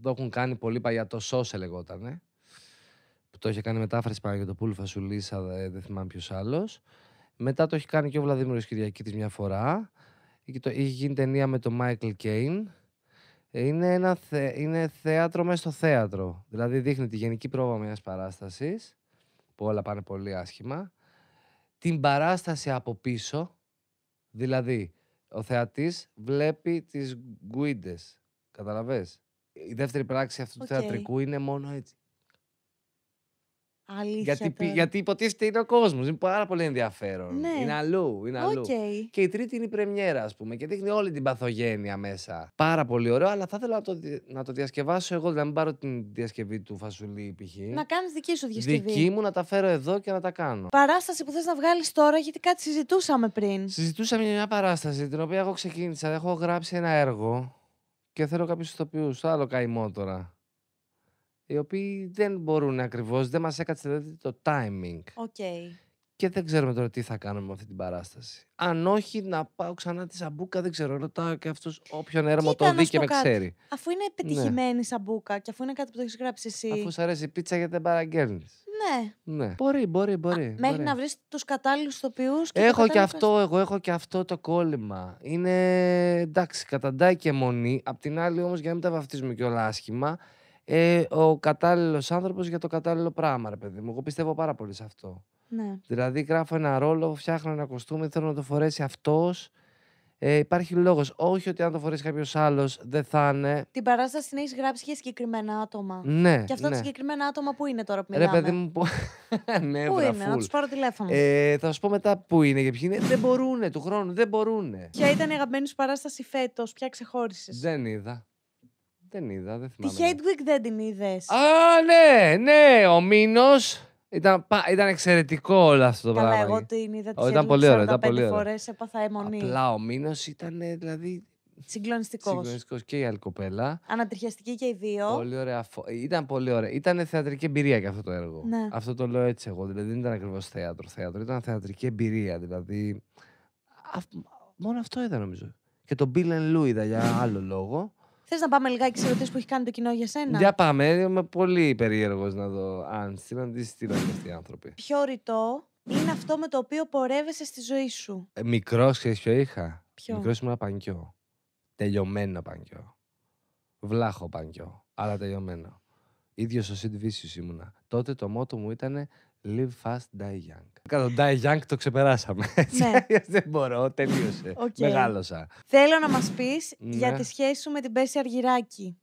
Το έχουν κάνει πολύ παλιά, το Σόσε λεγότανε. Που το είχε κάνει μετάφραση πάνω για το Πούλφα Σουλίσα, δεν θυμάμαι ποιος άλλος. Μετά το έχει κάνει και ο Βλαδίμιο Κυριακήτη μια φορά. Το, γίνει ταινία με τον Μάικλ Κέιν. Ε, είναι, ένα είναι θέατρο μέσα στο θέατρο. Δηλαδή δείχνει τη γενική πρόβα μιας παράστασης, που όλα πάνε πολύ άσχημα, την παράσταση από πίσω, δηλαδή ο θεατής βλέπει τις γκουίντες, καταλαβες. Η δεύτερη πράξη αυτού του θεατρικού είναι μόνο έτσι
γιατί, γιατί
υποτίθεται είναι ο κόσμος. Είναι πάρα πολύ ενδιαφέρον. Ναι. Είναι αλλού. Είναι αλλού. Και η τρίτη είναι η πρεμιέρα, ας πούμε, και δείχνει όλη την παθογένεια μέσα. Πάρα πολύ ωραίο, αλλά θα ήθελα να το, να το διασκευάσω εγώ, δηλαδή να μην πάρω την διασκευή του Φασουλή, π.χ. Να
κάνεις δική σου διασκευή. Δική
μου να τα φέρω εδώ και να τα κάνω.
Παράσταση που θες να βγάλεις τώρα, γιατί κάτι συζητούσαμε πριν.
Συζητούσαμε μια παράσταση την οποία εγώ ξεκίνησα. Έχω γράψει ένα έργο και θέλω κάποιους ηθοποιούς. Άλλο καημό τώρα οι οποίοι δεν μπορούν ακριβώς, δεν μας έκατσε δηλαδή το timing. Okay. Και δεν ξέρουμε τώρα τι θα κάνουμε με αυτή την παράσταση. Αν όχι, να πάω ξανά τη Σαμπούκα, δεν ξέρω. Ρωτάω και αυτούς όποιον έρμο το δει και με κάτι. ξέρει.
Αφού είναι επιτυχημένη ναι. Σαμπούκα και αφού είναι κάτι που το έχεις γράψει εσύ. Αφού σου
αρέσει η πίτσα γιατί δεν παραγγέλνεις. Ναι. ναι. Μπορεί, μπορεί, μπορεί. Α, μπορεί. μέχρι να
βρεις τους κατάλληλους τοπιούς και Έχω και αυτό,
εγώ έχω και αυτό το κόλλημα. Είναι εντάξει, καταντάει και μονή. Απ' την άλλη όμως για να μην τα βαφτίζουμε κιόλας άσχημα, ε, ο κατάλληλος άνθρωπος για το κατάλληλο πράγμα, ρε παιδί μου. Εγώ πιστεύω πάρα πολύ σε αυτό. Ναι. Δηλαδή, γράφω ένα ρόλο, φτιάχνω ένα κοστούμι, θέλω να το φορέσει αυτός. Ε, υπάρχει λόγος. Όχι ότι αν το φορέσει κάποιος άλλος δεν θα είναι.
Την παράσταση την έχεις γράψει για συγκεκριμένα άτομα. Ναι. Και αυτά ναι. τα συγκεκριμένα άτομα που είναι τώρα που μιλάμε. Ρε, παιδί μου. Που... *laughs* ναι, πού είναι, να τους πάρω τηλέφωνο.
Ε, θα σου πω μετά πού είναι και ποιοι είναι. δεν μπορούν του χρόνου, δεν μπορούν. Ποια
ήταν η αγαπημένη σου παράσταση φέτος, ποια ξεχώρισες.
Δεν είδα. Δεν είδα, δεν θυμάμαι. Τη
ναι. Hedwig δεν την είδες. Α,
ναι, ναι, ο Μήνος. Ήταν, ήταν εξαιρετικό όλο αυτό το Καλά, πράγμα. Εγώ την είδα τη Ήταν πολύ ωραία. Ήταν πολύ φορές
έπαθα αιμονή. Απλά
ο Μήνος ήταν
δηλαδή. Συγκλονιστικός. Συγκλονιστικός
και η άλλη κοπέλα.
Ανατριχιαστική και οι δύο. Πολύ
ωραία. Ήταν πολύ ωραία. Ήταν θεατρική εμπειρία και αυτό το έργο. Ναι. Αυτό το λέω έτσι εγώ. Δηλαδή δεν ήταν ακριβώς θέατρο, θέατρο. Ήταν θεατρική εμπειρία. Δηλαδή. μόνο αυτό ήταν νομίζω. Και τον Bill and για άλλο λόγο.
Θες να πάμε λιγάκι σε ερωτήσεις που έχει κάνει το κοινό για σένα. Για
πάμε. Είμαι πολύ περίεργος να δω αν συναντήσεις τι λένε αυτοί οι άνθρωποι. Ποιο
ρητό είναι αυτό με το οποίο πορεύεσαι στη ζωή σου.
Ε, Μικρός, ξέρεις ποιο είχα. Ποιο. Μικρός ήμουν πανκιό. Τελειωμένο πανκιό. Βλάχο πανκιό. Αλλά τελειωμένο. ίδιος ο Σιντ ήμουνα. Τότε το μότο μου ήταν Live fast, die young. Κατά τον Die Young το ξεπεράσαμε. Ναι. Δεν μπορώ, τελείωσε. Okay. Μεγάλωσα.
Θέλω να μας πεις ναι. για τη σχέση σου με την Πέση Αργυράκη.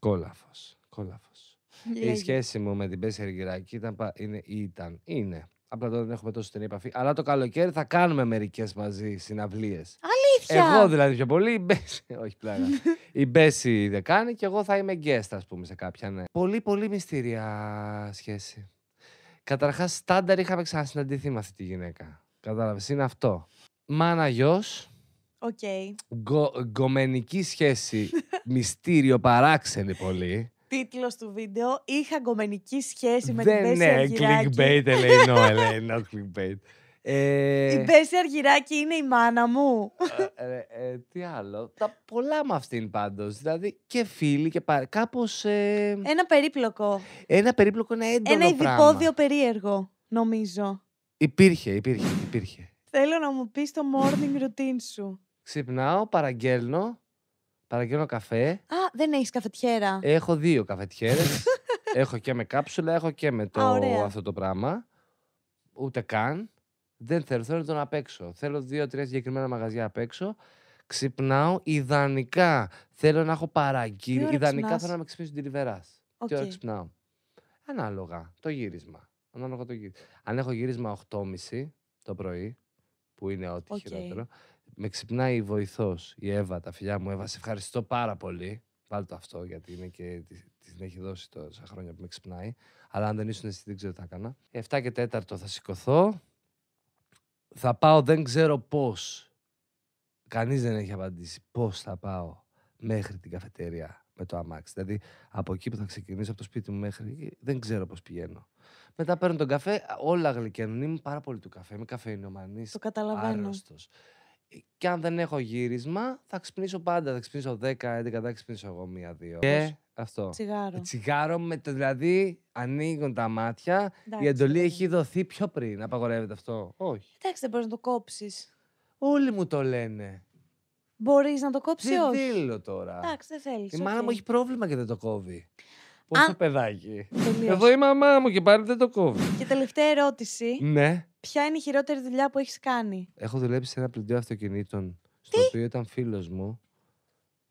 Κόλαφος, κόλαφος. Η σχέση μου με την Πέση Αργυράκη ήταν, είναι, ήταν, είναι. Απλά τώρα δεν έχουμε τόσο την επαφή. Αλλά το καλοκαίρι θα κάνουμε μερικές μαζί συναυλίες.
Αλήθεια! Εγώ δηλαδή
πιο πολύ. Η Μπέση, *laughs* όχι πλάνα. η Μπέση δεν κάνει και εγώ θα είμαι guest, ας πούμε, σε κάποια. Ναι. Πολύ, πολύ μυστήρια σχέση. Καταρχάς, στάνταρ είχαμε ξανασυναντηθεί με αυτή τη γυναίκα. Κατάλαβες, είναι αυτό. Μάνα γιος. Οκ. γκομενική σχέση. *laughs* μυστήριο, παράξενη πολύ.
Τίτλος του βίντεο. Είχα γκομενική σχέση με Δεν, την Πέση Ναι, clickbait, Ναι,
κλικ clickbait. Ε... Η
Μπέση Αργυράκη είναι η μάνα μου. Ε, ε, ε, τι
άλλο. Τα *laughs* πολλά με αυτήν πάντως. Δηλαδή και φίλοι και παρέ... Κάπω. Ένα
περίπλοκο.
Ένα περίπλοκο, ένα έντονο. Ένα ειδικόδιο
περίεργο, νομίζω.
Υπήρχε, υπήρχε, υπήρχε.
Θέλω να μου πεις το morning routine σου.
Ξυπνάω, παραγγέλνω. Παραγγέλνω καφέ.
Α, δεν έχεις καφετιέρα.
Έχω δύο καφετιέρες. *laughs* έχω και με κάψουλα, έχω και με το, Α, αυτό το πράγμα. Ούτε καν. Δεν θέλω, θέλω τον απεξω θελω Θέλω δύο-τρία συγκεκριμένα μαγαζιά απ' έξω. Ξυπνάω, ιδανικά θέλω να έχω παραγγείλει. Ιδανικά θέλω να με ξυπνήσει την τηλεβερά.
Τι ώρα ξυπνάω.
Ανάλογα το γύρισμα. Ανάλογα το γύρισμα. Αν έχω γύρισμα 8.30 το πρωί, που είναι ό,τι okay. χειρότερο, με ξυπνάει η βοηθός, η Εύα, τα φιλιά μου. Εύα, σε ευχαριστώ πάρα πολύ. Βάλτε το αυτό, γιατί είναι και την έχει δώσει τόσα χρόνια που με ξυπνάει. Αλλά αν δεν ήσουν εσύ, δεν ξέρω τι θα έκανα. 7 και 4 θα σηκωθώ. Θα πάω δεν ξέρω πώς. Κανείς δεν έχει απαντήσει πώς θα πάω μέχρι την καφετέρια με το αμάξι. Δηλαδή από εκεί που θα ξεκινήσω από το σπίτι μου μέχρι δεν ξέρω πώς πηγαίνω. Μετά παίρνω τον καφέ, όλα γλυκαίνουν. Είμαι πάρα πολύ του καφέ. Είμαι καφεϊνομανής. Το καταλαβαίνω. Άρρωστος και αν δεν έχω γύρισμα, θα ξυπνήσω πάντα. Θα ξυπνήσω 10, 11, θα ξυπνήσω εγώ μία-δύο. Και αυτό. Τσιγάρο. Ε, τσιγάρο με το δηλαδή ανοίγουν τα μάτια. Η εντολή ναι. έχει δοθεί πιο πριν. Απαγορεύεται αυτό. Όχι. Εντάξει, δεν
μπορείς να το κόψεις.
Όλοι μου το λένε.
Μπορείς να το κόψεις, όχι.
τώρα. Εντάξει,
δεν θέλεις. Η μάνα μου έχει
πρόβλημα και δεν το κόβει. Πόσο Α... παιδάκι. Εδώ η μαμά μου και το
Και τελευταία ερώτηση. Ναι. Ποια είναι η χειρότερη δουλειά που έχεις κάνει.
Έχω δουλέψει σε ένα πλυντήριο αυτοκινήτων. Στο οποίο ήταν φίλος μου.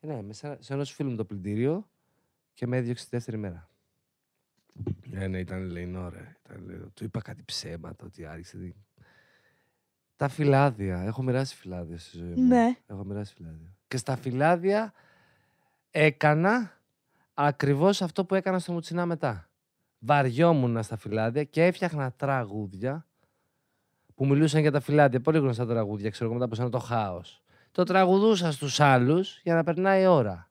Ε, ναι, μέσα σε ένα φίλου μου το πλυντήριο και με έδιωξε τη δεύτερη μέρα. Ναι, ναι, ήταν λεϊνό Του είπα κάτι ψέματα, ότι άρχισε. Τα φυλάδια. Έχω μοιράσει φυλάδια στη ζωή μου. Ναι. Έχω μοιράσει φυλάδια. Και στα φυλάδια έκανα ακριβώς αυτό που έκανα στο Μουτσινά μετά. Βαριόμουν στα φυλάδια και έφτιαχνα τραγούδια που μιλούσαν για τα φυλάτια, πολύ γνωστά τραγούδια, ξέρω εγώ μετά που σαν το χάος. Το τραγουδούσα στους άλλους για να περνάει η ώρα.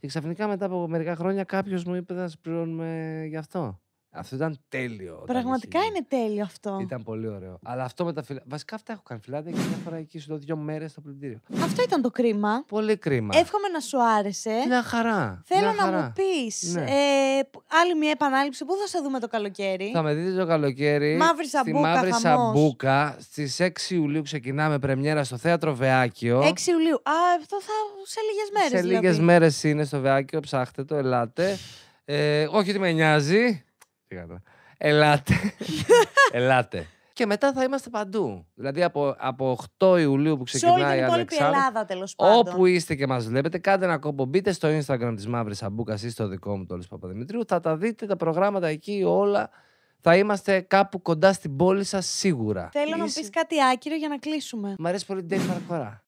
Και ξαφνικά μετά από μερικά χρόνια κάποιος μου είπε θα πληρώνουμε γι' αυτό. Αυτό ήταν τέλειο. Πραγματικά
είναι τέλειο αυτό.
Ήταν πολύ ωραίο. Αλλά αυτό με τα φιλά. Βασικά αυτά έχω κάνει φιλάδια και μια φορά εκεί σου δύο μέρες στο πλυντήριο.
Αυτό ήταν το κρίμα. Πολύ κρίμα. Εύχομαι να σου άρεσε. Μια χαρά. Θέλω μια χαρά. να μου πεις ναι. ε, άλλη μια επανάληψη. Πού θα σε δούμε το καλοκαίρι. Θα
με δείτε το καλοκαίρι. Μαύρη σαμπούκα. μαύρη σαμπούκα στις 6 Ιουλίου ξεκινάμε πρεμιέρα στο θέατρο Βεάκιο. 6
Ιουλίου. Α, αυτό θα σε λίγες μέρες. Σε λίγες δηλαδή. μέρες
είναι στο Βεάκιο. Ψάχτε το, ελάτε. Ε, όχι ότι με νοιάζει. Ελάτε. *laughs* Ελάτε. Και μετά θα είμαστε παντού. Δηλαδή από, από 8 Ιουλίου που ξεκινάει η Σε όλη την Ελλάδα τέλος πάντων. Όπου είστε και μας βλέπετε, κάντε ένα κόμπο. Μπείτε στο Instagram της Μαύρης Αμπούκα ή στο δικό μου, το Παπαδημητρίου. Θα τα δείτε τα προγράμματα εκεί όλα. Θα είμαστε κάπου κοντά στην πόλη σας σίγουρα. Θέλω να πεις
κάτι άκυρο για να κλείσουμε. Μ' αρέσει πολύ την Τέχνη Παρακορά.